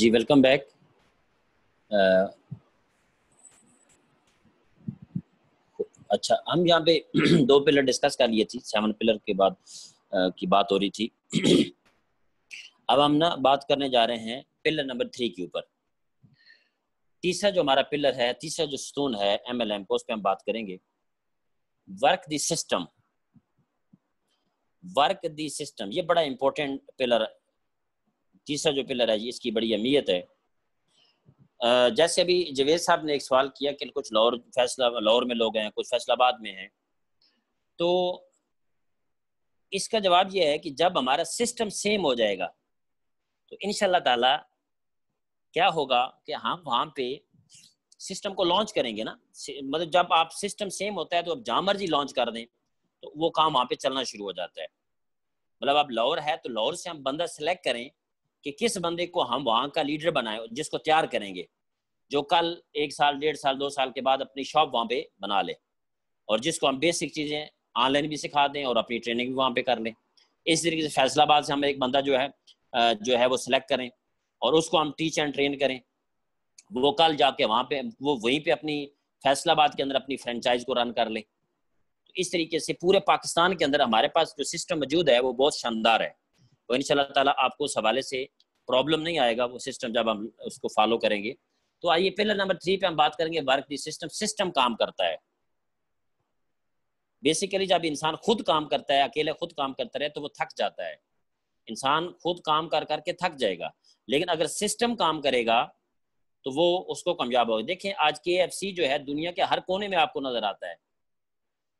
जी welcome back uh, अच्छा हम यहाँ पे दो पिलर डिस्कस कर लिए थी सेवन पिलर के बाद आ, uh, की बात हो रही थी अब हम ना बात करने जा रहे हैं पिलर नंबर थ्री के ऊपर तीसरा जो हमारा पिलर है तीसरा जो स्तून है एम एल एम उस पर हम बात करेंगे वर्क दिस्टम वर्क दिस्टम ये बड़ा इंपॉर्टेंट पिलर तीसरा जो पिलर है जी इसकी बड़ी अहमियत है जैसे अभी जवेद साहब ने एक सवाल किया कि कुछ लाहौर फैसला लाहौर में लोग हैं कुछ फैसलाबाद में हैं तो इसका जवाब यह है कि जब हमारा सिस्टम सेम हो जाएगा तो इन ताला क्या होगा कि हम वहाँ पे सिस्टम को लॉन्च करेंगे ना मतलब जब आप सिस्टम सेम होता है तो आप जहाँ मर्जी लॉन्च कर दें तो वो काम वहाँ पे चलना शुरू हो जाता है मतलब आप लाहौर है तो लाहौर से हम बंदा सेलेक्ट करें कि किस बंदे को हम वहाँ का लीडर बनाए जिसको तैयार करेंगे जो कल एक साल डेढ़ साल दो साल के बाद अपनी शॉप वहाँ पे बना ले और जिसको हम बेसिक चीज़ें ऑनलाइन भी सिखा दें और अपनी ट्रेनिंग भी वहाँ पे कर लें इस तरीके से फैसलाबाद से हम एक बंदा जो है जो है वो सिलेक्ट करें और उसको हम टीच एंड ट्रेन करें वो कल जाके वहाँ पे वो वहीं पे अपनी फैसलाबाद के अंदर अपनी फ्रेंचाइज को रन कर ले तो इस तरीके से पूरे पाकिस्तान के अंदर हमारे पास जो सिस्टम मौजूद है वो बहुत शानदार है और इन तला आपको उस हवाले से प्रॉब्लम नहीं आएगा वो सिस्टम जब हम उसको फॉलो करेंगे तो आइए पिलर नंबर थ्री पे हम बात करेंगे वर्क दी सिस्टम सिस्टम काम करता है बेसिकली जब इंसान खुद काम करता है अकेले खुद काम करता रहे तो वो थक जाता है इंसान खुद काम कर करके थक जाएगा लेकिन अगर सिस्टम काम करेगा तो वो उसको कामयाब होगा देखें आज के जो है दुनिया के हर कोने में आपको नजर आता है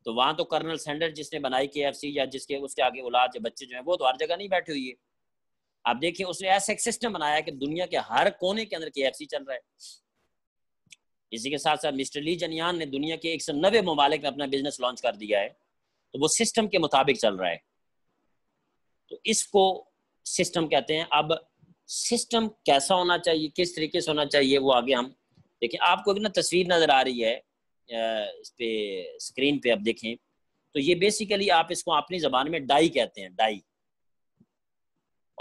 तो वहां तो कर्नल सेंडर जिसने बनाई के एफ सी या जिसके उसके आगे औलाद या बच्चे जो है वो तो हर जगह नहीं बैठे हुई है आप देखिए उसने ऐसा एक सिस्टम बनाया कि दुनिया के हर कोने के अंदर के एफ सी चल रहा है इसी के साथ साथ मिस्टर ली जनियान ने दुनिया के एक सौ नबे ममालिक में अपना बिजनेस लॉन्च कर दिया है तो वो सिस्टम के मुताबिक चल रहा है तो इसको सिस्टम कहते हैं अब सिस्टम कैसा होना चाहिए किस तरीके से होना चाहिए वो आगे हम देखिए आपको एक ना तस्वीर नजर आ रही है इस पे स्क्रीन पे आप देखें तो ये बेसिकली आप इसको अपनी ज़बान में डाई कहते हैं डाई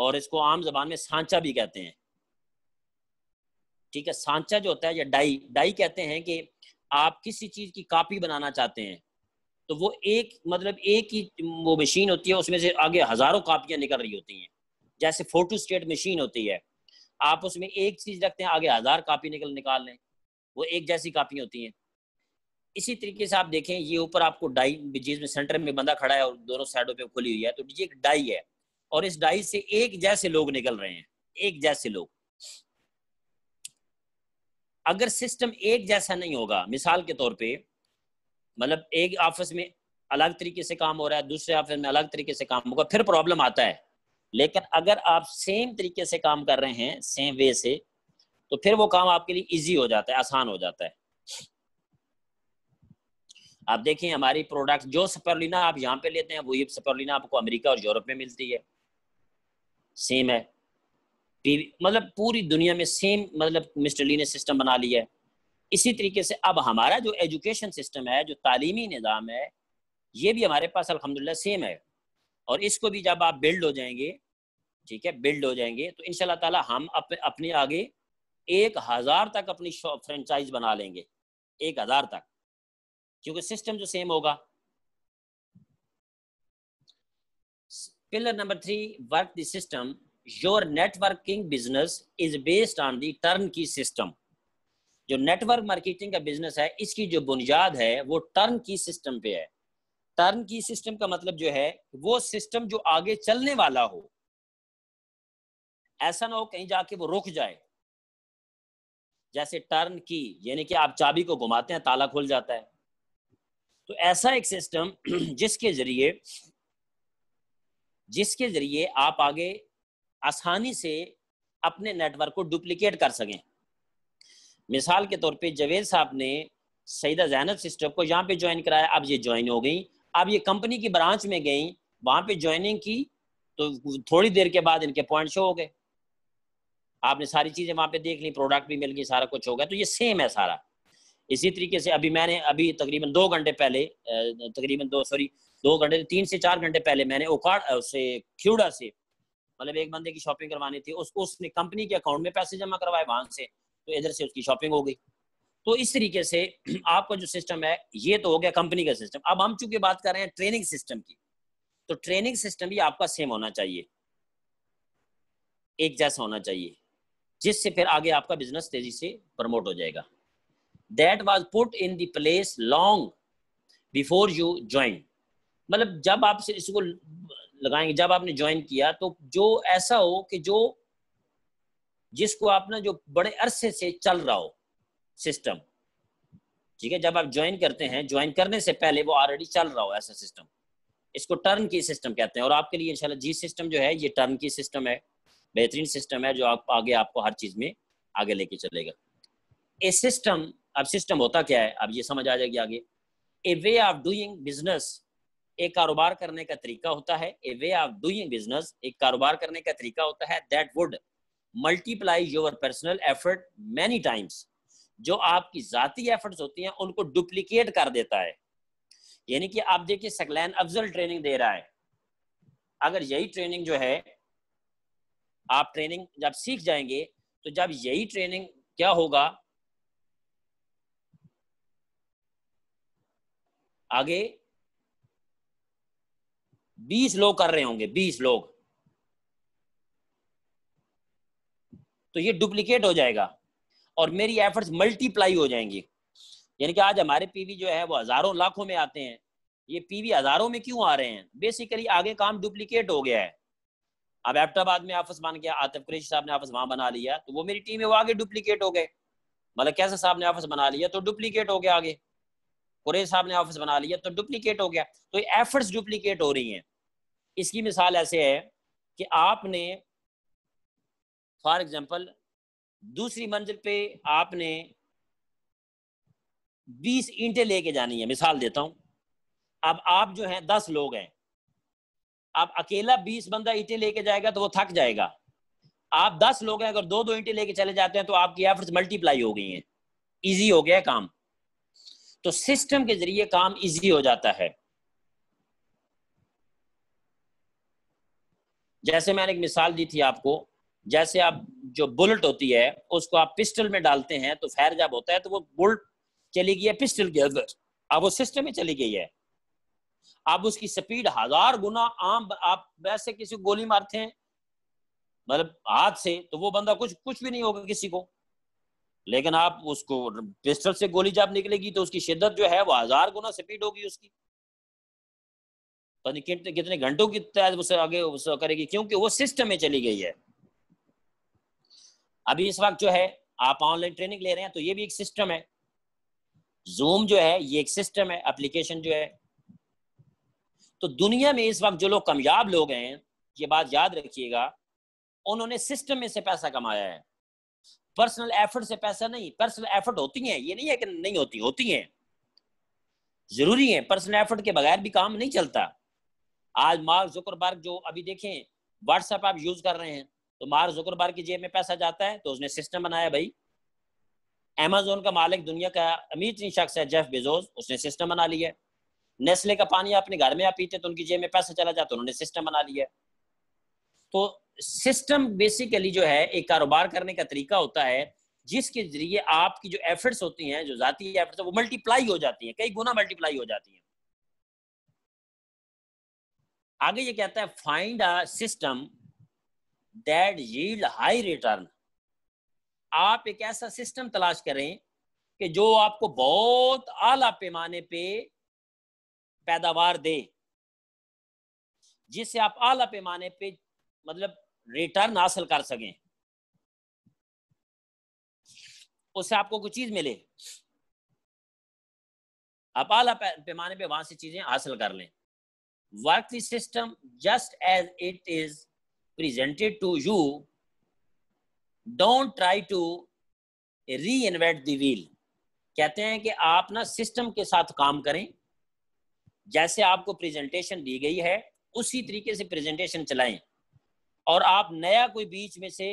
और इसको आम जबान में सांचा भी कहते हैं ठीक है सांचा जो होता है या डाई डाई कहते हैं कि आप किसी चीज़ की कापी बनाना चाहते हैं तो वो एक मतलब एक ही वो मशीन होती है उसमें से आगे हज़ारों कापियां निकल रही होती हैं जैसे फोटो स्टेट मशीन होती है आप उसमें एक चीज़ रखते हैं आगे हज़ार कापी निकल निकाल लें वो एक जैसी कापियां होती हैं इसी तरीके से आप देखें ये ऊपर आपको डाई जिसमें सेंटर में बंदा खड़ा है और दोनों साइडों पे खुली हुई है तो ये एक डाई है और इस डाई से एक जैसे लोग निकल रहे हैं एक जैसे लोग अगर सिस्टम एक जैसा नहीं होगा मिसाल के तौर पे मतलब एक ऑफिस में अलग तरीके से काम हो रहा है दूसरे ऑफिस में अलग तरीके से काम होगा फिर प्रॉब्लम आता है लेकिन अगर आप सेम तरीके से काम कर रहे हैं सेम वे से तो फिर वो काम आपके लिए इजी हो जाता है आसान हो जाता है आप देखिए हमारी प्रोडक्ट जो सपरलिना आप यहाँ पे लेते हैं वही सपरलिना आपको अमेरिका और यूरोप में मिलती है सेम है मतलब पूरी दुनिया में सेम मतलब मिस्टर ली ने सिस्टम बना लिया है इसी तरीके से अब हमारा जो एजुकेशन सिस्टम है जो तालीमी निज़ाम है ये भी हमारे पास अलहमदिल्ला सेम है और इसको भी जब आप बिल्ड हो जाएंगे ठीक है बिल्ड हो जाएंगे तो इन ताला हम अप, अपने आगे एक हज़ार तक अपनी फ्रेंचाइज बना लेंगे एक हज़ार तक क्योंकि सिस्टम तो जो सेम होगा number three work the system your networking business is based on the turnkey system जो नेटवर्क मार्केटिंग का बिजनेस है इसकी जो बुनियाद है वो टर्न की सिस्टम पे है टर्न की सिस्टम का मतलब जो है वो सिस्टम जो आगे चलने वाला हो ऐसा ना हो कहीं जाके वो रुक जाए जैसे टर्न की यानी कि आप चाबी को घुमाते हैं ताला खुल जाता है तो ऐसा एक सिस्टम जिसके जरिए जिसके जरिए आप आगे आसानी से अपने नेटवर्क को डुप्लीकेट कर सकें मिसाल के तौर पे जवेद साहब ने सईदा जैनब सिस्टम को यहाँ पे ज्वाइन कराया अब ये ज्वाइन हो गई अब ये कंपनी की ब्रांच में गई वहां पे ज्वाइनिंग की तो थोड़ी देर के बाद इनके पॉइंट शो हो गए आपने सारी चीजें वहां पे देख ली प्रोडक्ट भी मिल गई सारा कुछ हो गया तो ये सेम है सारा इसी तरीके से अभी मैंने अभी तकरीबन दो घंटे पहले तकरीबन दो सॉरी दो घंटे तीन से चार घंटे पहले मैंने उखाड़ से खिड़ा से मतलब एक बंदे की शॉपिंग करवानी थी उसको उसने कंपनी के अकाउंट में पैसे जमा करवाए वहां से तो इधर से उसकी शॉपिंग हो गई तो इस तरीके से आपका जो सिस्टम है ये तो हो गया कंपनी का सिस्टम अब हम चूंकि बात कर रहे हैं ट्रेनिंग सिस्टम की तो ट्रेनिंग सिस्टम भी आपका सेम होना चाहिए एक जैसा होना चाहिए जिससे फिर आगे आपका बिजनेस तेजी से प्रमोट हो जाएगा that was put in the place long before you join मतलब जब आप इसको लगाएंगे जब आपने ज्वाइन किया तो जो ऐसा हो कि जो जिसको आप ना जो बड़े अरसे से चल रहा हो सिस्टम ठीक है जब आप ज्वाइन करते हैं ज्वाइन करने से पहले वो ऑलरेडी चल रहा हो ऐसा सिस्टम इसको टर्न की सिस्टम कहते हैं और आपके लिए इंशाल्लाह जी सिस्टम जो है ये टर्न की सिस्टम है बेहतरीन सिस्टम है जो आप आगे आपको हर चीज में आगे लेके चलेगा ए सिस्टम अब सिस्टम होता क्या है अब ये समझ आ जाएगी आगे a way of doing business एक कारोबार करने का तरीका होता है a way of doing business एक कारोबार करने का तरीका होता है that would multiply your personal effort many times जो आपकी जाती एफर्ट्स होती हैं उनको डुप्लीकेट कर देता है यानी कि आप देखिए सकलैन अफजल ट्रेनिंग दे रहा है अगर यही ट्रेनिंग जो है आप ट्रेनिंग जब सीख जाएंगे तो जब यही ट्रेनिंग क्या होगा आगे बीस लोग कर रहे होंगे बीस लोग तो ये डुप्लीकेट हो जाएगा और मेरी एफर्ट्स मल्टीप्लाई हो जाएंगी यानी कि आज हमारे पीवी जो है वो हजारों लाखों में आते हैं ये पीवी हजारों में क्यों आ रहे हैं बेसिकली आगे काम डुप्लीकेट हो गया है अब एफ्टाबाद में ऑफिस बन गया आतिफ कुरेशी साहब ने ऑफिस वहां बना लिया तो वो मेरी टीम है वो आगे डुप्लीकेट हो गए मतलब कैसे साहब ने ऑफिस बना लिया तो डुप्लीकेट हो गया आगे कुरेज साहब ने ऑफिस बना लिया तो डुप्लीकेट हो गया तो एफर्ट्स डुप्लीकेट हो रही हैं इसकी मिसाल ऐसे है कि आपने फॉर एग्जांपल दूसरी मंजिल पे आपने 20 ईंटें लेके जानी है मिसाल देता हूं अब आप जो हैं 10 लोग हैं आप अकेला 20 बंदा ईंटें लेके जाएगा तो वो थक जाएगा आप 10 लोग हैं अगर दो दो ईंटें लेके चले जाते हैं तो आपकी एफर्ट्स मल्टीप्लाई हो गई हैं इजी हो गया है काम तो सिस्टम के जरिए काम इजी हो जाता है जैसे मैंने एक मिसाल दी थी आपको जैसे आप जो बुलेट होती है उसको आप पिस्टल में डालते हैं तो फायर जब होता है तो वो बुलेट चली गई है पिस्टल के अंदर अब वो सिस्टम में चली गई है अब उसकी स्पीड हजार गुना आम आप वैसे किसी को गोली मारते हैं मतलब हाथ से तो वो बंदा कुछ कुछ भी नहीं होगा किसी को लेकिन आप उसको पिस्टल से गोली जब निकलेगी तो उसकी शिद्दत जो है वो हजार गुना स्पीड होगी उसकी पता कितने कितने घंटों की उसे आगे उसे करेगी क्योंकि वो सिस्टम में चली गई है अभी इस वक्त जो है आप ऑनलाइन ट्रेनिंग ले रहे हैं तो ये भी एक सिस्टम है जूम जो है ये एक सिस्टम है एप्लीकेशन जो है तो दुनिया में इस वक्त जो लोग कामयाब लोग हैं ये बात याद रखिएगा उन्होंने सिस्टम में से पैसा कमाया है पर्सनल एफर्ट से पैसा नहीं पर्सनल एफर्ट होती है ये नहीं है कि नहीं होती होती है जरूरी है पर्सनल एफर्ट के बगैर भी काम नहीं चलता आज मार्क जुकरबर्ग जो अभी देखें व्हाट्सएप आप यूज कर रहे हैं तो मार्क जुकरबर्ग की जेब में पैसा जाता है तो उसने सिस्टम बनाया भाई अमेजोन का मालिक दुनिया का अमीर तीन शख्स है जेफ बेजोस उसने सिस्टम बना लिया है नेस्ले का पानी अपने घर में आप पीते तो उनकी जेब में पैसा चला जाता उन्होंने सिस्टम बना लिया तो सिस्टम बेसिकली जो है एक कारोबार करने का तरीका होता है जिसके जरिए आपकी जो एफर्ट्स होती हैं जो जाती एफर्ट्स वो मल्टीप्लाई हो जाती है कई गुना मल्टीप्लाई हो जाती है आगे ये कहता है find a system that yield high return आप एक ऐसा सिस्टम तलाश करें कि जो आपको बहुत आला पैमाने पे पैदावार दे जिससे आप आला पैमाने पे मतलब रिटर्न हासिल कर सकें उससे आपको कुछ चीज मिले आप आला पैमाने पे वहां से चीजें हासिल कर लें work system just as it is presented to you don't try to reinvent wheel कहते हैं कि आप ना सिस्टम के साथ काम करें जैसे आपको प्रेजेंटेशन दी गई है उसी तरीके से प्रेजेंटेशन चलाएं और आप नया कोई बीच में से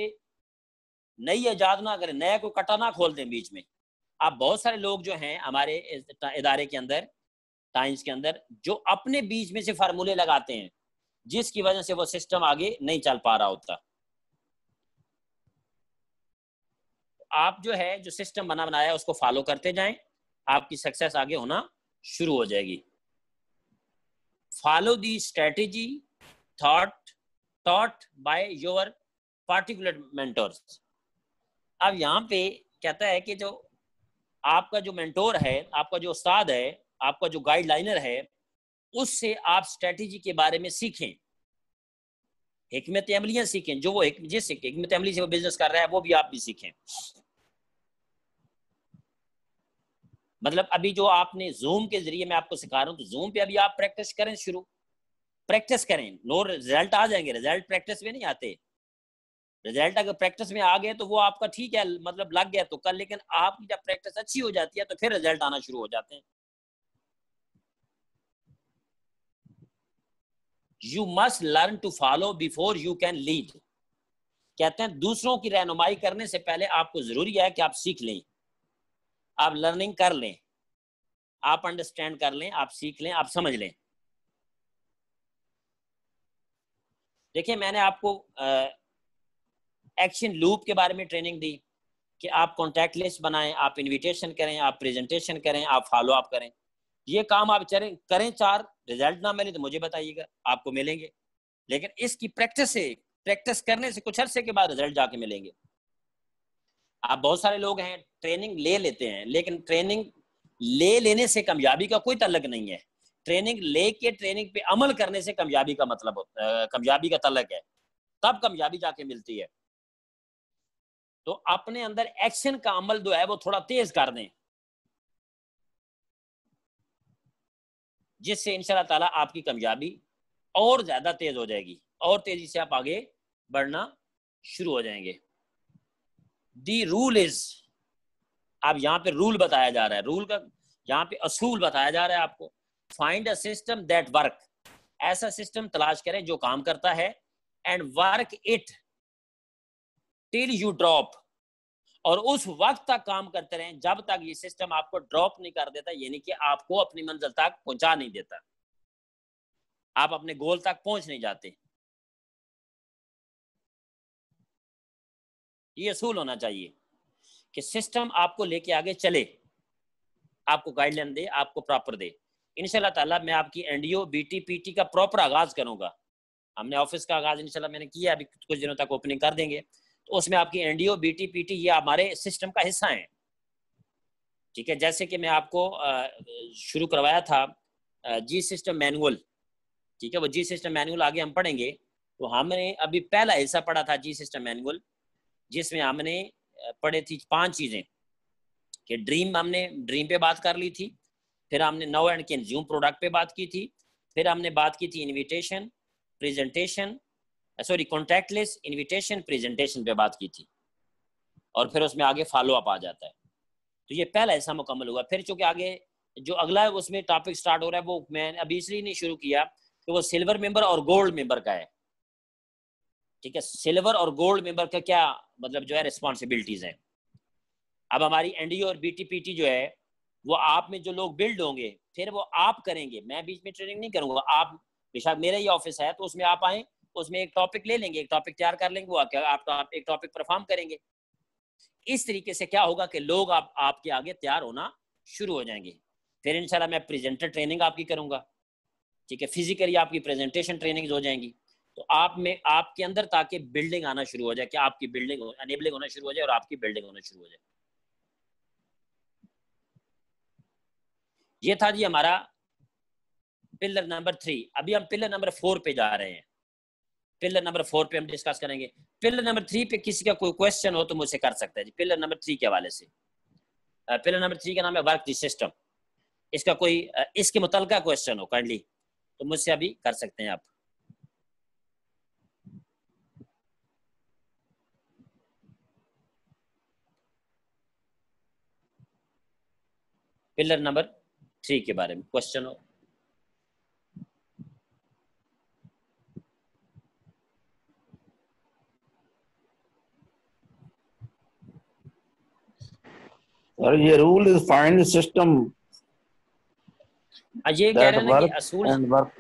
नई ईजाद ना करें नया कोई कटा ना खोल दें बीच में आप बहुत सारे लोग जो हैं हमारे इदारे के अंदर टाइम्स के अंदर जो अपने बीच में से फार्मूले लगाते हैं जिसकी वजह से वो सिस्टम आगे नहीं चल पा रहा होता आप जो है जो सिस्टम बना बनाया उसको फॉलो करते जाएं आपकी सक्सेस आगे होना शुरू हो जाएगी follow the strategy thought taught by your particular mentors अब यहाँ पे कहता है कि जो आपका जो मेंटोर है आपका जो उस्ताद है आपका जो गाइडलाइनर है उससे आप स्ट्रेटजी के बारे में सीखें हमत अमलियाँ सीखें जो वो जिस हमत अमली से वो बिजनेस कर रहा है वो भी आप भी सीखें मतलब अभी जो आपने जूम के जरिए मैं आपको सिखा रहा हूँ तो जूम पे अभी आप प्रैक्टिस करें शुरू प्रैक्टिस करें लो रिजल्ट आ जाएंगे रिजल्ट प्रैक्टिस में नहीं आते रिजल्ट अगर प्रैक्टिस में आ गए तो वो आपका ठीक है मतलब लग गया तो कल लेकिन आपकी जब प्रैक्टिस अच्छी हो जाती है तो फिर रिजल्ट आना शुरू हो जाते हैं you must learn to follow before you can lead कहते हैं दूसरों की रहनुमाई करने से पहले आपको जरूरी है कि आप सीख लें आप लर्निंग कर लें आप अंडरस्टैंड कर लें आप सीख लें आप समझ लें देखिए मैंने आपको एक्शन लूप के बारे में ट्रेनिंग दी कि आप कॉन्टैक्ट लिस्ट बनाएं आप इनविटेशन करें आप प्रेजेंटेशन करें आप फॉलो अप करें ये काम आप चरें करें चार रिजल्ट ना मिले तो मुझे बताइएगा आपको मिलेंगे लेकिन इसकी प्रैक्टिस से प्रैक्टिस करने से कुछ अरसे के बाद रिजल्ट जाके मिलेंगे आप बहुत सारे लोग हैं ट्रेनिंग ले लेते हैं लेकिन ट्रेनिंग ले लेने से कामयाबी का कोई तलक नहीं है ट्रेनिंग लेके ट्रेनिंग पे अमल करने से कामयाबी का मतलब कामयाबी का तलक है तब कामयाबी जाके मिलती है तो अपने अंदर एक्शन का अमल जो है वो थोड़ा तेज कर दें जिससे इनशाला ताला आपकी कामयाबी और ज्यादा तेज हो जाएगी और तेजी से आप आगे बढ़ना शुरू हो जाएंगे दी रूल इज आप यहां पे रूल बताया जा रहा है रूल का यहां पे असूल बताया जा रहा है आपको find a system that work ऐसा सिस्टम तलाश करें जो काम करता है and work it till you drop और उस वक्त तक काम करते रहें जब तक ये सिस्टम आपको ड्रॉप नहीं कर देता यानी कि आपको अपनी मंजिल तक पहुंचा नहीं देता आप अपने गोल तक पहुंच नहीं जाते ये असूल होना चाहिए कि सिस्टम आपको लेके आगे चले आपको गाइडलाइन दे आपको प्रॉपर दे इनशाला ताला मैं आपकी एनडीओ बीटीपीटी का प्रॉपर आगाज करूंगा हमने ऑफिस का आगाज इनशाला मैंने किया अभी कुछ दिनों तक ओपनिंग कर देंगे तो उसमें आपकी एनडीओ बीटीपीटी ये हमारे सिस्टम का हिस्सा है ठीक है जैसे कि मैं आपको शुरू करवाया था जी सिस्टम मैनुअल ठीक है वो जी सिस्टम मैनुअल आगे हम पढ़ेंगे तो हमने अभी पहला हिस्सा पढ़ा था जी सिस्टम मैनुअल जिसमें हमने पढ़े थी पांच चीजें कि ड्रीम हमने ड्रीम पे बात कर ली थी फिर हमने नव एंड कंज्यूम प्रोडक्ट पे बात की थी फिर हमने बात की थी invitation presentation sorry less invitation presentation पे बात की थी और फिर उसमें आगे फॉलो अप आ जाता है तो ये पहला ऐसा मुकम्मल हुआ फिर चूंकि आगे जो अगला है उसमें टॉपिक स्टार्ट हो रहा है वो मैंने अभी इसलिए नहीं शुरू किया कि वो सिल्वर मेंबर और गोल्ड मेंबर का है ठीक है सिल्वर और गोल्ड मेंबर का क्या मतलब जो है रिस्पॉन्सिबिलिटीज हैं अब हमारी एनडीओ और बीटीपीटी जो है वो आप में जो लोग बिल्ड होंगे फिर वो आप करेंगे मैं बीच में ट्रेनिंग नहीं करूंगा आप बेशक मेरा ही ऑफिस है तो उसमें आप आए उसमें एक टॉपिक ले लेंगे एक टॉपिक तैयार कर लेंगे वो आप तो आप एक टॉपिक परफॉर्म करेंगे इस तरीके से क्या होगा कि लोग आप आपके आगे तैयार होना शुरू हो जाएंगे फिर इंशाल्लाह मैं प्रेजेंटर ट्रेनिंग आपकी करूंगा ठीक है फिजिकली आपकी प्रेजेंटेशन ट्रेनिंग हो जाएंगी तो आप में आपके अंदर ताकि बिल्डिंग आना शुरू हो जाए कि आपकी बिल्डिंग एनेबलिंग होना शुरू हो जाए और आपकी बिल्डिंग होना शुरू हो जाए ये था जी हमारा पिलर नंबर थ्री अभी हम पिलर नंबर फोर पे जा रहे हैं पिलर नंबर फोर पे हम डिस्कस करेंगे पिलर नंबर थ्री पे किसी का कोई क्वेश्चन हो तो मुझसे कर सकता है जी पिलर नंबर थ्री के हवाले से पिलर नंबर थ्री का नाम है वर्क दी सिस्टम इसका कोई इसके मुतल क्वेश्चन हो काइंडली तो मुझसे अभी कर सकते हैं आप पिलर नंबर थ्री के बारे में क्वेश्चन हो और ये रूल इज फाइंड सिस्टम ये कह रहे हैं कि असूल एंड वर्क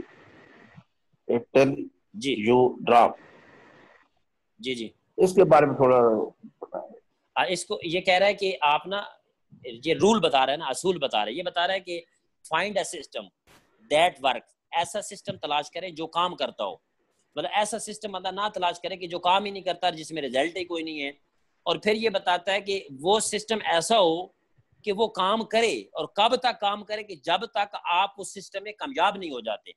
जी यू ड्रॉप जी जी इसके बारे में थोड़ा हाँ, इसको ये कह रहा है कि आप ना ये रूल बता रहे हैं ना असूल बता रहे हैं ये बता रहा है कि find a system that work ऐसा सिस्टम तलाश करें जो काम करता हो मतलब ऐसा सिस्टम मतलब ना तलाश करें कि जो काम ही नहीं करता जिसमें रिजल्ट ही कोई नहीं है और फिर ये बताता है कि वो सिस्टम ऐसा हो कि वो काम करे और कब तक काम करे कि जब तक आप उस सिस्टम में कामयाब नहीं हो जाते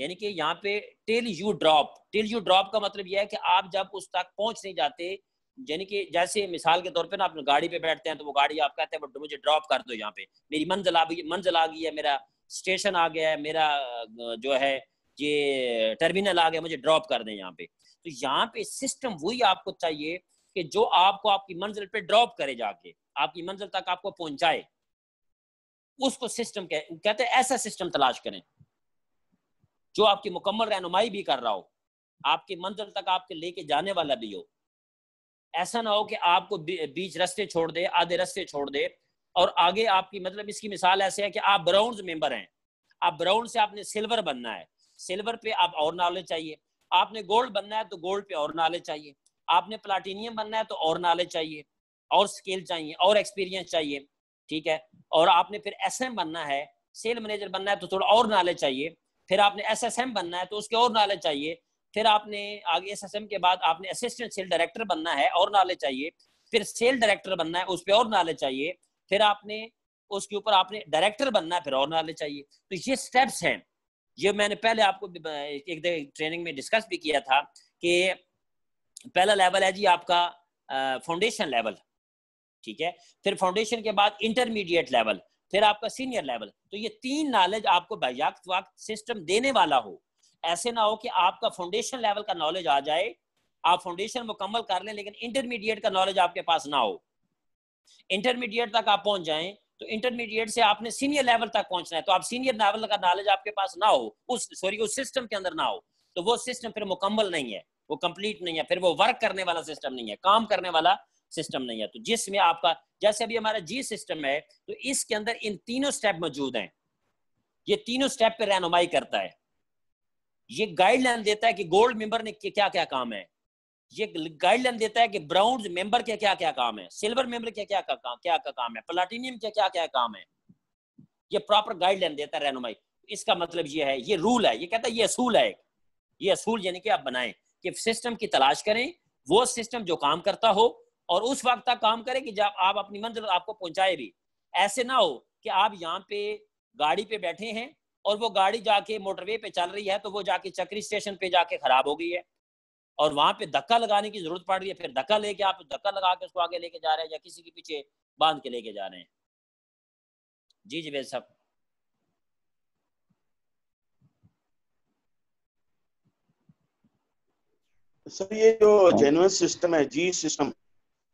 यानी कि यहाँ पे till you drop till you drop का मतलब यह है कि आप जब उस तक पहुंच नहीं जाते यानी कि जैसे मिसाल के तौर पे ना आप गाड़ी पे बैठते हैं तो वो गाड़ी आप कहते हैं बट मुझे ड्रॉप कर दो यहाँ पे मेरी मंजिल आ गई मंजिल आ गई है मेरा स्टेशन आ गया है मेरा जो है ये टर्मिनल आ गया मुझे ड्रॉप कर दें यहाँ पे तो यहाँ पे सिस्टम वही आपको चाहिए कि जो आपको आपकी मंजिल पे ड्रॉप करे जाके आपकी मंजिल तक आपको पहुंचाए उसको सिस्टम कह, कहते हैं ऐसा सिस्टम तलाश करें जो आपकी मुकम्मल रहनुमाई भी कर रहा हो आपकी मंजिल तक आपके लेके जाने वाला भी हो ऐसा ना हो कि आपको बीच रस्ते छोड़ दे आधे रस्ते छोड़ दे और आगे आपकी मतलब इसकी मिसाल ऐसे है कि आप ब्राउन मेंबर हैं आप ब्राउन से आपने सिल्वर बनना है सिल्वर पे आप और नॉलेज चाहिए आपने गोल्ड बनना है तो गोल्ड पे और नॉलेज चाहिए आपने प्लाटिनियम बनना है तो और नॉलेज चाहिए और स्किल चाहिए और एक्सपीरियंस चाहिए ठीक है और आपने फिर एस बनना है सेल मैनेजर बनना है तो थोड़ा और नॉलेज चाहिए फिर आपने एस बनना है तो उसके और नॉलेज चाहिए फिर आपने आगे एस के बाद आपने असिस्टेंट सेल डायरेक्टर बनना है और नॉलेज चाहिए फिर सेल डायरेक्टर बनना है उस पर और नॉलेज चाहिए फिर आपने उसके ऊपर आपने डायरेक्टर बनना है फिर और नॉलेज चाहिए तो ये स्टेप्स हैं ये मैंने पहले आपको एक ट्रेनिंग में डिस्कस भी किया था कि पहला लेवल है जी आपका फाउंडेशन लेवल ठीक है फिर फाउंडेशन के बाद इंटरमीडिएट लेवल फिर आपका सीनियर लेवल तो ये तीन नॉलेज आपको बायाक वक्त सिस्टम देने वाला हो ऐसे ना हो कि आपका फाउंडेशन लेवल का नॉलेज आ जाए आप फाउंडेशन मुकम्मल कर लें लेकिन इंटरमीडिएट का नॉलेज आपके पास ना हो इंटरमीडिएट तक आप पहुंच जाएं तो इंटरमीडिएट से आपने सीनियर लेवल तक पहुंचना है तो आप सीनियर लेवल का नॉलेज आपके पास ना हो उस सॉरी उस सिस्टम के अंदर ना हो तो वो सिस्टम फिर मुकम्मल नहीं है वो कंप्लीट नहीं है फिर वो वर्क करने वाला सिस्टम नहीं है काम करने वाला सिस्टम नहीं है तो जिसमें आपका जैसे अभी हमारा जी सिस्टम है तो इसके अंदर इन तीनों स्टेप मौजूद हैं ये तीनों स्टेप पे रहनुमाई करता है ये गाइडलाइन देता है कि गोल्ड मेंबर ने क्या क्या काम है ये गाइडलाइन देता है कि ब्राउन्ज मेंबर के क्या क्या काम है सिल्वर मेंबर के क्या क्या काम क्या क्या काम है प्लाटिनियम के क्या क्या काम है ये प्रॉपर गाइडलाइन देता है रहनुमाई इसका मतलब ये है ये रूल है ये कहता है ये असूल है ये असूल यानी कि आप बनाएं कि सिस्टम की तलाश करें वो सिस्टम जो काम करता हो और उस वक्त तक काम करे कि जब आप अपनी मंजिल आपको पहुंचाए भी ऐसे ना हो कि आप यहाँ पे गाड़ी पे बैठे हैं और वो गाड़ी जाके मोटरवे पे चल रही है तो वो जाके चक्री स्टेशन पे जाके खराब हो गई है और वहां पे धक्का लगाने की जरूरत पड़ रही है फिर धक्का लेके आप धक्का लगा के उसको आगे लेके जा रहे हैं या किसी के पीछे बांध के लेके जा रहे हैं जी जी साहब सर ये जो जेनुअन सिस्टम है जी सिस्टम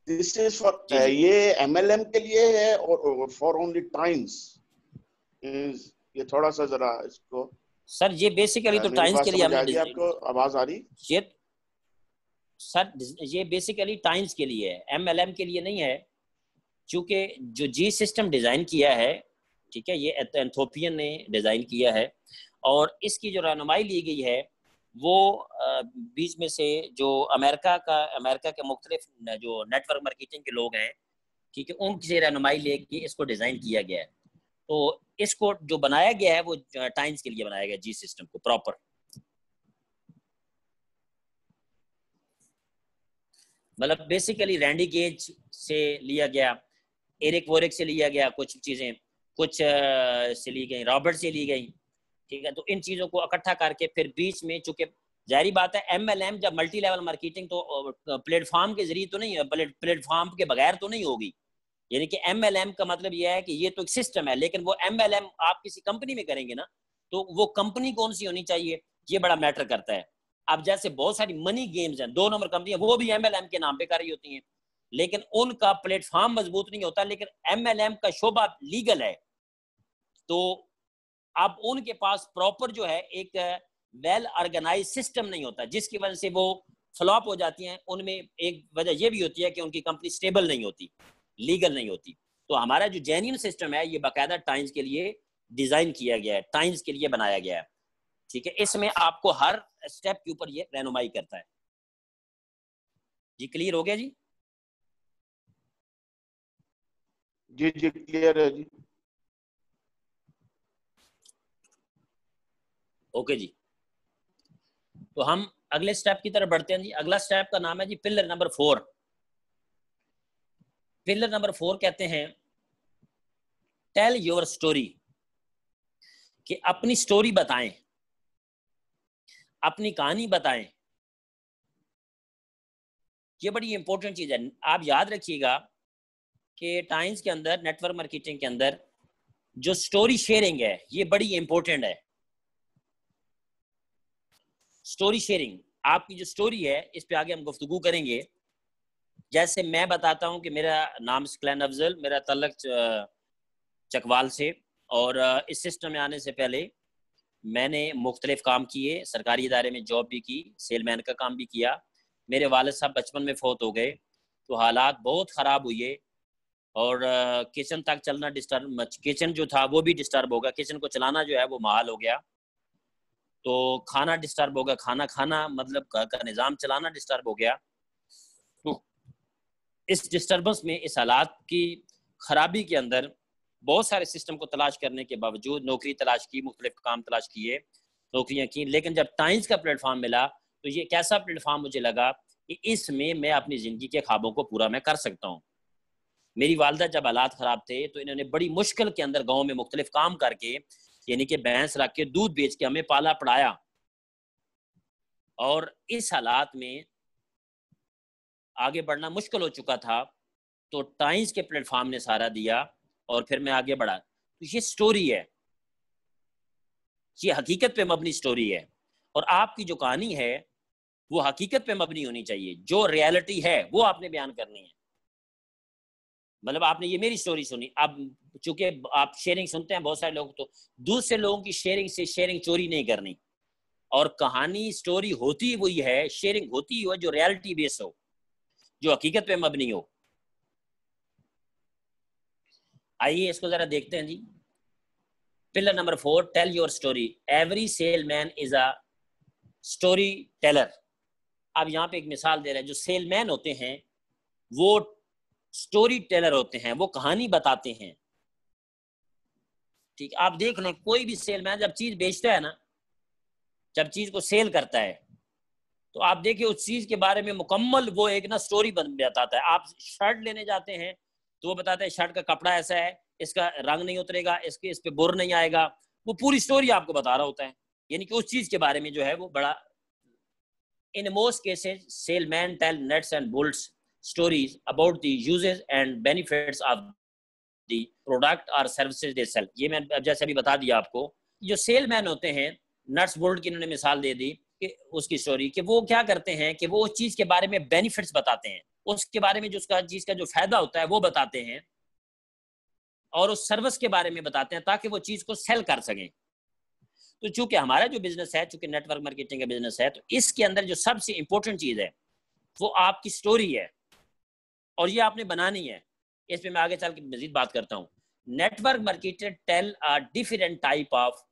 दिस इज फॉर ये एमएलएम के लिए है और फॉर ओनली टाइम्स ये थोड़ा सा जरा इसको सर ये बेसिकली तो टाइम्स के लिए हमने आपको आवाज आ रही ये सर ये बेसिकली टाइम्स के लिए है एमएलएम के लिए नहीं है क्योंकि जो जी सिस्टम डिजाइन किया है ठीक है ये एंथोपियन ने डिजाइन किया है और इसकी जो रहनुमाई ली गई है वो बीच में से जो अमेरिका का अमेरिका के मुख्तलिफ जो नेटवर्क मार्केटिंग के लोग हैं ठीक है उनसे रहनुमाई लेके इसको डिजाइन किया गया है तो इसको जो बनाया गया है वो टाइम्स के लिए बनाया गया जी सिस्टम को प्रॉपर मतलब बेसिकली रैंडी गेज से लिया गया एरिक वोरिक से लिया गया कुछ चीजें कुछ से ली गई रॉबर्ट से ली गई ठीक है तो इन चीजों को इकट्ठा करके फिर बीच में चूंकि जारी बात है एम एल एम जब मल्टी लेवल मार्केटिंग तो प्लेटफॉर्म के जरिए तो नहीं प्लेटफॉर्म के बगैर तो नहीं होगी यानी कि एम का मतलब यह है कि ये तो एक सिस्टम है लेकिन वो एम आप किसी कंपनी में करेंगे ना तो वो कंपनी कौन सी होनी चाहिए ये बड़ा मैटर करता है अब जैसे बहुत सारी मनी गेम्स हैं दो नंबर कंपनियां वो भी एम के नाम पे कर रही होती हैं लेकिन उनका प्लेटफॉर्म मजबूत नहीं होता लेकिन एम का शोभा लीगल है तो अब उनके पास प्रॉपर जो है एक वेल ऑर्गेनाइज सिस्टम नहीं होता जिसकी वजह से वो फ्लॉप हो जाती हैं उनमें एक वजह यह भी होती है कि उनकी कंपनी स्टेबल नहीं होती लीगल नहीं होती तो हमारा जो जेन्यून सिस्टम है ये बाकायदा टाइम्स के लिए डिजाइन किया गया है टाइम्स के लिए बनाया गया है ठीक है इसमें आपको हर स्टेप के ऊपर ये रहनुमाई करता है जी क्लियर हो गया जी जी जी क्लियर है जी ओके जी तो हम अगले स्टेप की तरफ बढ़ते हैं जी अगला स्टेप का नाम है जी pillar number four pillar number four कहते हैं टेल योर स्टोरी कि अपनी स्टोरी बताएं अपनी कहानी बताएं ये बड़ी इंपॉर्टेंट चीज है आप याद रखिएगा कि टाइम्स के अंदर नेटवर्क मार्केटिंग के अंदर जो स्टोरी शेयरिंग है ये बड़ी इंपॉर्टेंट है स्टोरी शेयरिंग आपकी जो स्टोरी है इस पे आगे हम गुफ्तगु करेंगे जैसे मैं बताता हूँ कि मेरा नाम सकलैन अफजल मेरा तलक चकवाल से और इस सिस्टम में आने से पहले मैंने मुख्तलिफ काम किए सरकारी इदारे में जॉब भी की सेलमैन का काम भी किया मेरे वालद साहब बचपन में फौत हो गए तो हालात बहुत ख़राब हुए और किचन तक चलना डिस्टर्ब किचन जो था वो भी डिस्टर्ब होगा किचन को चलाना जो है वो महाल हो गया तो खाना डिस्टर्ब होगा खाना खाना मतलब घर का निज़ाम चलाना डिस्टर्ब हो गया इस डिस्टर्बेंस में इस हालात की खराबी के अंदर बहुत सारे सिस्टम को तलाश करने के बावजूद नौकरी तलाश की मुख्तलिफ काम तलाश किए नौकरियाँ की लेकिन जब टाइम्स का प्लेटफॉर्म मिला तो ये कैसा प्लेटफॉर्म मुझे लगा कि इसमें मैं अपनी ज़िंदगी के ख्वाबों को पूरा मैं कर सकता हूँ मेरी वालदा जब हालात ख़राब थे तो इन्होंने बड़ी मुश्किल के अंदर गाँव में मुख्तलिफ काम करके यानी कि भैंस रख के दूध बेच के हमें पाला पढ़ाया और इस हालात में आगे बढ़ना मुश्किल हो चुका था तो टाइम्स के प्लेटफॉर्म ने सहारा दिया और फिर मैं आगे बढ़ा तो ये स्टोरी है ये हकीकत पे मबनी स्टोरी है और आपकी जो कहानी है वो हकीकत पे मबनी होनी चाहिए जो रियलिटी है वो आपने बयान करनी है मतलब आपने ये मेरी स्टोरी सुनी अब चूंकि आप शेयरिंग सुनते हैं बहुत सारे लोग तो दूसरे लोगों की शेयरिंग से शेयरिंग चोरी नहीं करनी और कहानी स्टोरी होती वही है शेयरिंग होती हुई जो रियलिटी बेस हो जो हकीकत पे मबनी हो आइए इसको जरा देखते हैं जी pillar number four tell your story every salesman is a storyteller अब यहां पे एक मिसाल दे रहे हैं जो सेलमैन होते हैं वो स्टोरी टेलर होते हैं वो कहानी बताते हैं ठीक आप देख लें कोई भी सेलमैन जब चीज बेचता है ना जब चीज को सेल करता है तो आप देखिए उस चीज के बारे में मुकम्मल वो एक ना स्टोरी बन बताता है आप शर्ट लेने जाते हैं तो वो बताते हैं शर्ट का कपड़ा ऐसा है इसका रंग नहीं उतरेगा इसके इस पे बुर नहीं आएगा वो पूरी स्टोरी आपको बता रहा होता है यानी कि उस चीज के बारे में जो है वो बड़ा in most cases salesman tell nuts and bolt stories about the and benefit of of the product or ये मैं जैसे अभी बता दिया आपको जो सेलमैन होते हैं नट्स बोल्ट की इन्होंने मिसाल दे दी उसकी स्टोरी कि वो क्या करते हैं कि वो उस चीज के बारे में बेनिफिट्स बताते हैं उसके बारे में जो उसका चीज का जो फायदा होता है वो बताते हैं और उस सर्विस के बारे में बताते हैं ताकि वो चीज को सेल कर सकें तो चूंकि हमारा जो बिजनेस है चूंकि नेटवर्क मार्केटिंग का बिजनेस है तो इसके अंदर जो सबसे इंपॉर्टेंट चीज है वो आपकी स्टोरी है और ये आपने बनानी है इसमें मैं आगे चल के मजीद बात करता हूँ network marketer tell a different type of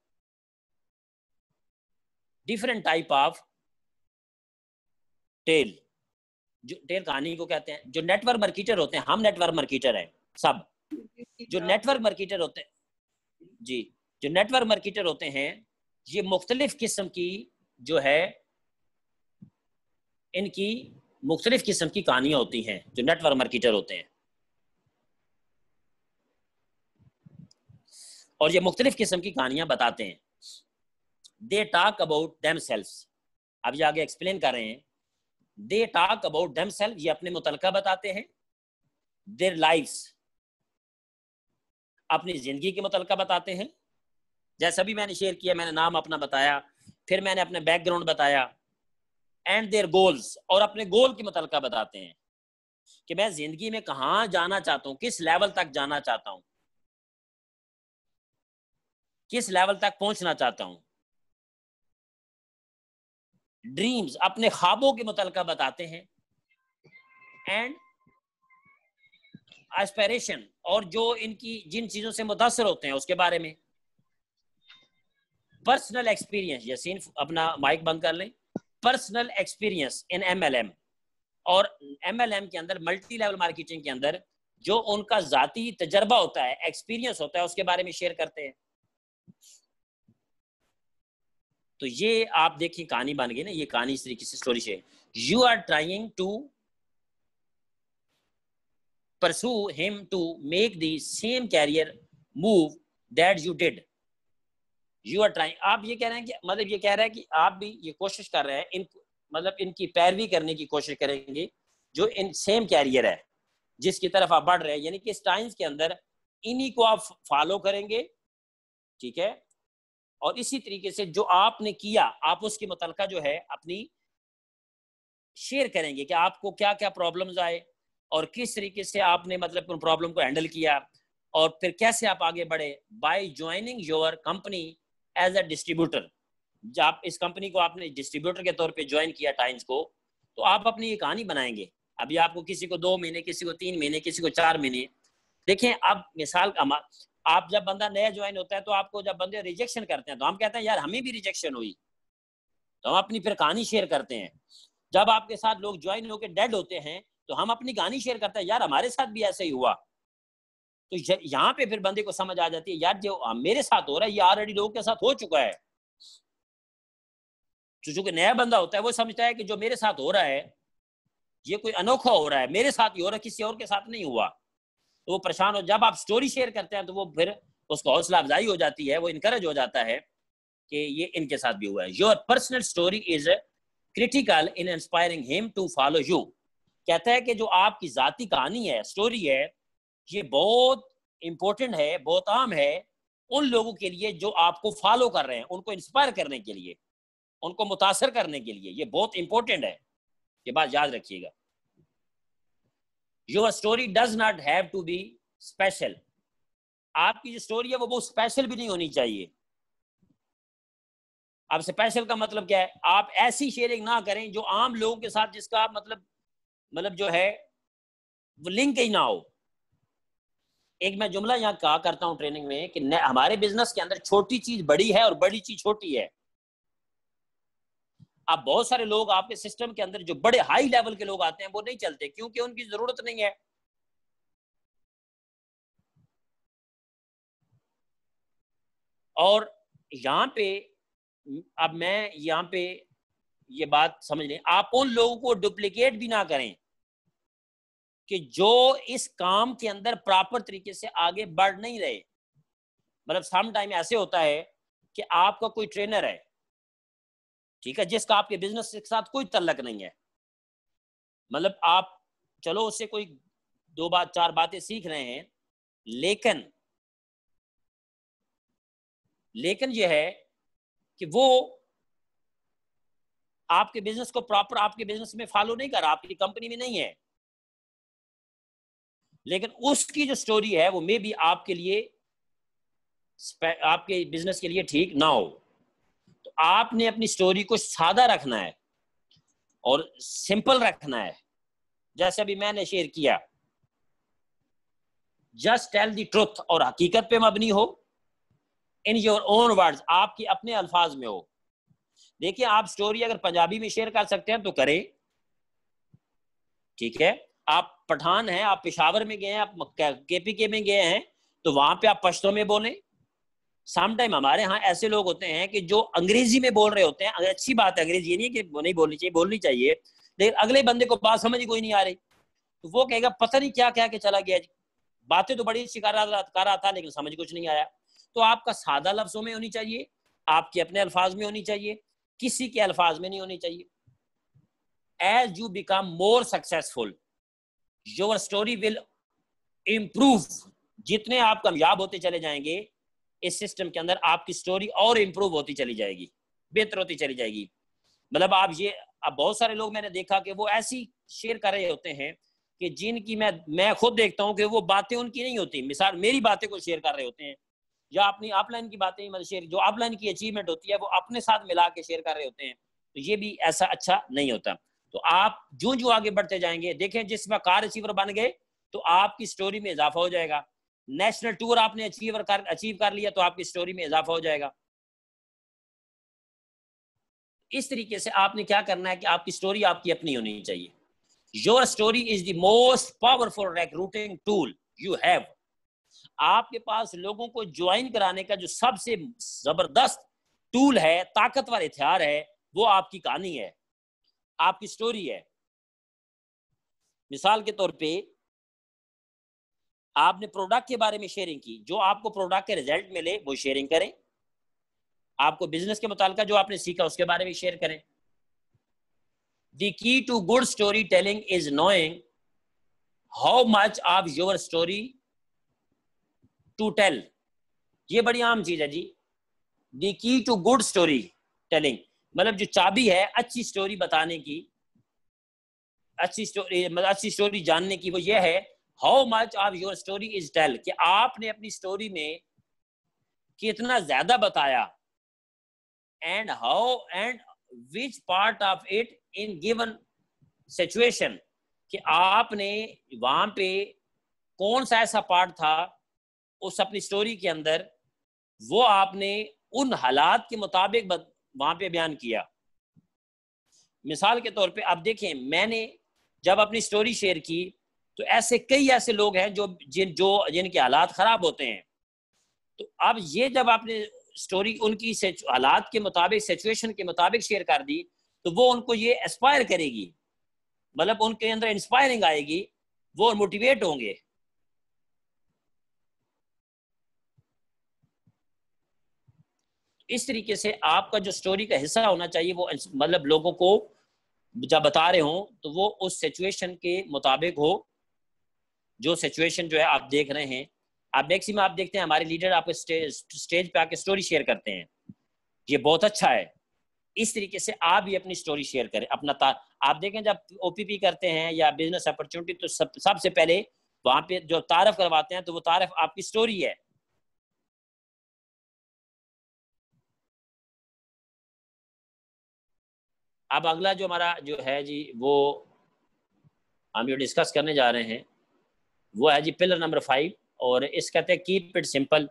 different type of tail जो टेल कहानी को कहते हैं जो नेटवर्क मार्केटर होते हैं हम नेटवर्क मार्केटर हैं सब जो नेटवर्क मार्केटर होते हैं जी जो नेटवर्क मार्केटर होते हैं ये मुख्तलिफ किस्म की जो है इनकी मुख्तलिफ किस्म की कहानियां होती हैं जो नेटवर्क मार्केटर होते हैं और ये मुख्तलिफ किस्म की कहानियां बताते हैं दे टॉक अबाउट दैम अब ये आगे एक्सप्लेन कर रहे हैं दे टॉक अबाउट दैम ये अपने मुतल बताते हैं देर लाइफ अपनी जिंदगी के मुतलका बताते हैं जैसा भी मैंने शेयर किया मैंने नाम अपना बताया फिर मैंने अपने बैकग्राउंड बताया एंड देयर गोल्स और अपने गोल के मुतलका बताते हैं कि मैं जिंदगी में कहा जाना चाहता हूं किस लेवल तक जाना चाहता हूं किस लेवल तक पहुंचना चाहता हूं ड्रीम्स अपने ख्वाबों के मुतलका बताते हैं एंड एस्पेरेशन और जो इनकी जिन चीज़ों से मुतासर होते हैं उसके बारे में पर्सनल एक्सपीरियंस यसीन अपना माइक बंद कर लें पर्सनल एक्सपीरियंस इन एमएलएम और एमएलएम के अंदर मल्टी लेवल मार्केटिंग के अंदर जो उनका जाती तजर्बा होता है एक्सपीरियंस होता है उसके बारे में शेयर करते हैं तो ये आप देखिए कहानी बन गई ना ये कहानी इस तरीके से स्टोरी से you are trying to persuade him to make the same career move that you did you are trying आप ये कह रहे हैं कि मतलब ये कह रहा है कि आप भी ये कोशिश कर रहे हैं इन मतलब इनकी पैरवी करने की कोशिश करेंगे जो इन सेम कैरियर है जिसकी तरफ आप बढ़ रहे हैं यानी कि इस टाइम्स के अंदर इन्हीं को आप फॉलो करेंगे ठीक है और इसी तरीके से जो आपने किया आप उसके मुतल जो है अपनी शेयर करेंगे कि आपको क्या क्या प्रॉब्लम्स आए और किस तरीके से आपने मतलब उन प्रॉब्लम को हैंडल किया और फिर कैसे आप आगे बढ़े by joining your company as a distributor जब आप इस कंपनी को आपने डिस्ट्रीब्यूटर के तौर पे ज्वाइन किया टाइम्स को तो आप अपनी ये कहानी बनाएंगे अभी आपको किसी को दो महीने किसी को तीन महीने किसी को चार महीने देखें अब मिसाल आप जब बंदा नया ज्वाइन होता है तो आपको जब बंदे रिजेक्शन करते हैं तो हम कहते हैं यार हमें भी रिजेक्शन हुई तो हम अपनी फिर कहानी शेयर करते हैं जब आपके साथ लोग ज्वाइन होकर डेड होते हैं तो हम अपनी कहानी शेयर करते हैं यार हमारे साथ भी ऐसे ही हुआ तो यहाँ पे फिर बंदे को समझ आ जाती है यार जो मेरे साथ हो रहा है ये ऑलरेडी लोगों के साथ हो चुका है तो चूंकि नया बंदा होता है वो समझता है कि जो मेरे साथ हो रहा है ये कोई अनोखा हो रहा है मेरे साथ ही हो रहा है किसी और के साथ नहीं हुआ तो वो परेशान हो जब आप स्टोरी शेयर करते हैं तो वो फिर उसको हौसला अफजाई हो जाती है वो इनक्रेज हो जाता है कि ये इनके साथ भी हुआ है your personal story is critical in inspiring him to follow you कहता है कि जो आपकी जाति कहानी है स्टोरी है ये बहुत इम्पोर्टेंट है बहुत आम है उन लोगों के लिए जो आपको फॉलो कर रहे हैं उनको इंस्पायर करने के लिए उनको मुतासर करने के लिए ये बहुत इंपॉर्टेंट है ये बात याद रखिएगा your story does not have to be special आपकी जो स्टोरी है वो बहुत स्पेशल भी नहीं होनी चाहिए अब स्पेशल का मतलब क्या है आप ऐसी शेयरिंग ना करें जो आम लोगों के साथ जिसका आप मतलब मतलब जो है वो लिंक ही ना हो एक मैं जुमला यहाँ कहा करता हूँ ट्रेनिंग में कि हमारे बिजनेस के अंदर छोटी चीज बड़ी है और बड़ी चीज छोटी है आप बहुत सारे लोग आपके सिस्टम के अंदर जो बड़े हाई लेवल के लोग आते हैं वो नहीं चलते क्योंकि उनकी जरूरत नहीं है और यहां पे अब मैं यहां पे ये बात समझ लें आप उन लोगों को डुप्लीकेट भी ना करें कि जो इस काम के अंदर प्रॉपर तरीके से आगे बढ़ नहीं रहे मतलब सम टाइम ऐसे होता है कि आपका कोई ट्रेनर है ठीक है जिसका आपके बिजनेस के साथ कोई तल्लक नहीं है मतलब आप चलो उससे कोई दो बात चार बातें सीख रहे हैं लेकिन लेकिन यह है कि वो आपके बिजनेस को प्रॉपर आपके बिजनेस में फॉलो नहीं कर रहा आपकी कंपनी में नहीं है लेकिन उसकी जो स्टोरी है वो मे भी आपके लिए आपके बिजनेस के लिए ठीक ना हो आपने अपनी स्टोरी को सादा रखना है और सिंपल रखना है जैसे अभी मैंने शेयर किया जस्ट टेल द ट्रुथ और हकीकत पे मबनी हो इन योर ओन वर्ड्स आपके अपने अल्फाज में हो देखिए आप स्टोरी अगर पंजाबी में शेयर कर सकते हैं तो करें ठीक है आप पठान हैं आप पिशावर में गए हैं आप केपीके में गए हैं तो वहां पे आप पश्तों में बोलें समटाइम हमारे यहाँ ऐसे लोग होते हैं कि जो अंग्रेजी में बोल रहे होते हैं अच्छी बात है अंग्रेजी ये नहीं है कि नहीं बोलनी चाहिए बोलनी चाहिए लेकिन अगले बंदे को बात समझ कोई नहीं आ रही तो वो कहेगा पता नहीं क्या क्या के चला गया जी बातें तो बड़ी कर रहा था लेकिन समझ कुछ नहीं आया तो आपका सादा लफ्जों में होनी चाहिए आपके अपने अल्फाज में होनी चाहिए किसी के अल्फाज में नहीं होनी चाहिए as you become more successful your story will improve जितने आप कामयाब होते चले जाएंगे इस सिस्टम के अंदर आपकी स्टोरी और इम्प्रूव होती चली जाएगी बेहतर होती चली जाएगी मतलब आप ये अब बहुत सारे लोग मैंने देखा कि वो ऐसी शेयर कर रहे होते हैं कि जिनकी मैं मैं खुद देखता हूँ कि वो बातें उनकी नहीं होती मिसाल मेरी बातें को शेयर कर रहे होते हैं या अपनी ऑफलाइन की बातें मतलब शेयर जो ऑफलाइन की अचीवमेंट होती है वो अपने साथ मिला के शेयर कर रहे होते हैं तो ये भी ऐसा अच्छा नहीं होता तो आप जो जो आगे बढ़ते जाएंगे देखें जिस वक्त कार रिसीवर बन गए तो आपकी स्टोरी में इजाफा हो जाएगा नेशनल टूर आपने अचीव कर अचीव कर लिया तो आपकी स्टोरी में इजाफा हो जाएगा इस तरीके से आपने क्या करना है कि आपकी स्टोरी आपकी अपनी होनी चाहिए your story is the most powerful recruiting tool you have आपके पास लोगों को ज्वाइन कराने का जो सबसे जबरदस्त टूल है ताकतवर हथियार है वो आपकी कहानी है आपकी स्टोरी है मिसाल के तौर पे आपने प्रोडक्ट के बारे में शेयरिंग की जो आपको प्रोडक्ट के रिजल्ट मिले वो शेयरिंग करें आपको बिजनेस के मुताल जो आपने सीखा उसके बारे में शेयर करें the key to good story telling is knowing how much of your story to tell ये बड़ी आम चीज है जी the key to good story telling मतलब जो चाबी है अच्छी स्टोरी बताने की अच्छी स्टोरी मतलब अच्छी स्टोरी जानने की वो ये है how much of your story is tell कि आपने अपनी स्टोरी में कितना ज्यादा बताया and how and which part of it in given situation कि आपने वहां पे कौन सा ऐसा पार्ट था उस अपनी स्टोरी के अंदर वो आपने उन हालात के मुताबिक वहां पे बयान किया मिसाल के तौर पे आप देखें मैंने जब अपनी स्टोरी शेयर की तो ऐसे कई ऐसे लोग हैं जो जिन जो जिनके हालात खराब होते हैं तो अब ये जब आपने स्टोरी उनकी हालात के मुताबिक सिचुएशन के मुताबिक शेयर कर दी तो वो उनको ये एस्पायर करेगी मतलब उनके अंदर इंस्पायरिंग आएगी वो मोटिवेट होंगे इस तरीके से आपका जो स्टोरी का हिस्सा होना चाहिए वो मतलब लोगों को जब बता रहे हो तो वो उस सिचुएशन के मुताबिक हो जो सिचुएशन जो है आप देख रहे हैं आप मैक्सिमम आप देखते हैं हमारे लीडर आपको स्टेज स्टेज पे आके स्टोरी शेयर करते हैं ये बहुत अच्छा है इस तरीके से आप भी अपनी स्टोरी शेयर करें अपना ता आप देखें जब ओपीपी करते हैं या बिजनेस अपॉर्चुनिटी तो सब सबसे पहले वहां पे जो तारफ करवाते हैं तो वो तारफ आपकी स्टोरी है अब अगला जो हमारा जो है जी वो हम जो डिस्कस करने जा रहे हैं वो है जी पिलर नंबर फाइव और इस कहते हैं कीप इट सिंपल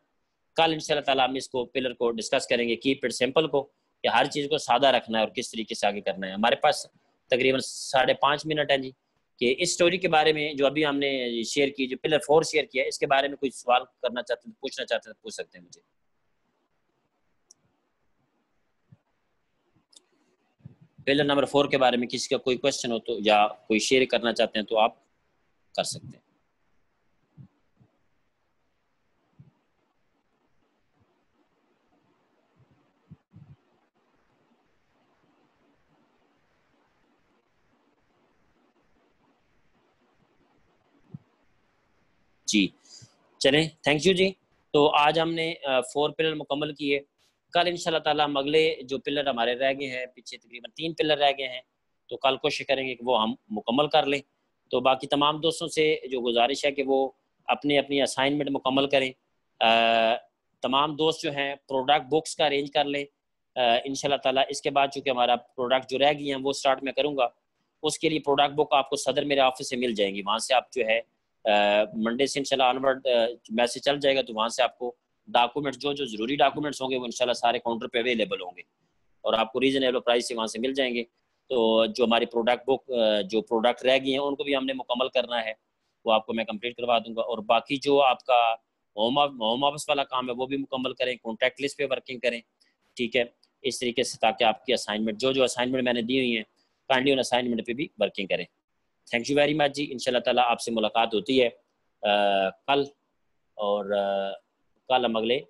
कल इन तला हम इसको पिलर को डिस्कस करेंगे कीप इट सिंपल को कि हर चीज़ को सादा रखना है और किस तरीके से आगे करना है हमारे पास तकरीबन साढ़े पाँच मिनट है जी कि इस स्टोरी के बारे में जो अभी हमने शेयर की जो पिलर फोर शेयर किया इसके बारे में कोई सवाल करना चाहते हैं पूछना चाहते हैं तो पूछ सकते हैं मुझे पिलर नंबर फोर के बारे में किसी का कोई क्वेश्चन हो तो या कोई शेयर करना चाहते हैं तो आप कर सकते हैं जी चले थैंक यू जी तो आज हमने फोर पिलर मुकम्मल किए कल इन ताला अगले जो पिलर हमारे रह गए हैं पीछे तकरीबन तीन पिलर रह गए हैं तो कल कोशिश करेंगे कि वो हम मुकम्मल कर लें तो बाकी तमाम दोस्तों से जो गुजारिश है कि वो अपने अपनी असाइनमेंट मुकम्मल करें आ, तमाम दोस्त जो हैं प्रोडक्ट बुक्स का अरेंज कर लें इन ताला इसके बाद चूँकि हमारा प्रोडक्ट जो रह गई हैं वो स्टार्ट मैं करूँगा उसके लिए प्रोडक्ट बुक आपको सदर मेरे ऑफिस से मिल जाएंगी वहाँ से आप जो है मंडे से इनशाला ऑनवर्ड मैसेज चल जाएगा तो वहाँ से आपको डॉक्यूमेंट्स जो जो ज़रूरी डॉक्यूमेंट्स होंगे वो इनशाला सारे काउंटर पे अवेलेबल होंगे और आपको रीजनेबल प्राइस से वहाँ से मिल जाएंगे तो जो हमारी प्रोडक्ट बुक जो प्रोडक्ट रह गई हैं उनको भी हमने मुकम्मल करना है वो आपको मैं कंप्लीट करवा दूंगा और बाकी जो आपका होम होम ऑफिस वाला काम है वो भी मुकम्मल करें कॉन्टैक्ट लिस्ट पे वर्किंग करें ठीक है इस तरीके से ताकि आपकी असाइनमेंट जो जो असाइनमेंट मैंने दी हुई हैं काइंडली उन असाइनमेंट पे भी वर्किंग करें थैंक यू वेरी मच जी इनशाला ताला आपसे मुलाकात होती है आ, कल और आ, कल हम अगले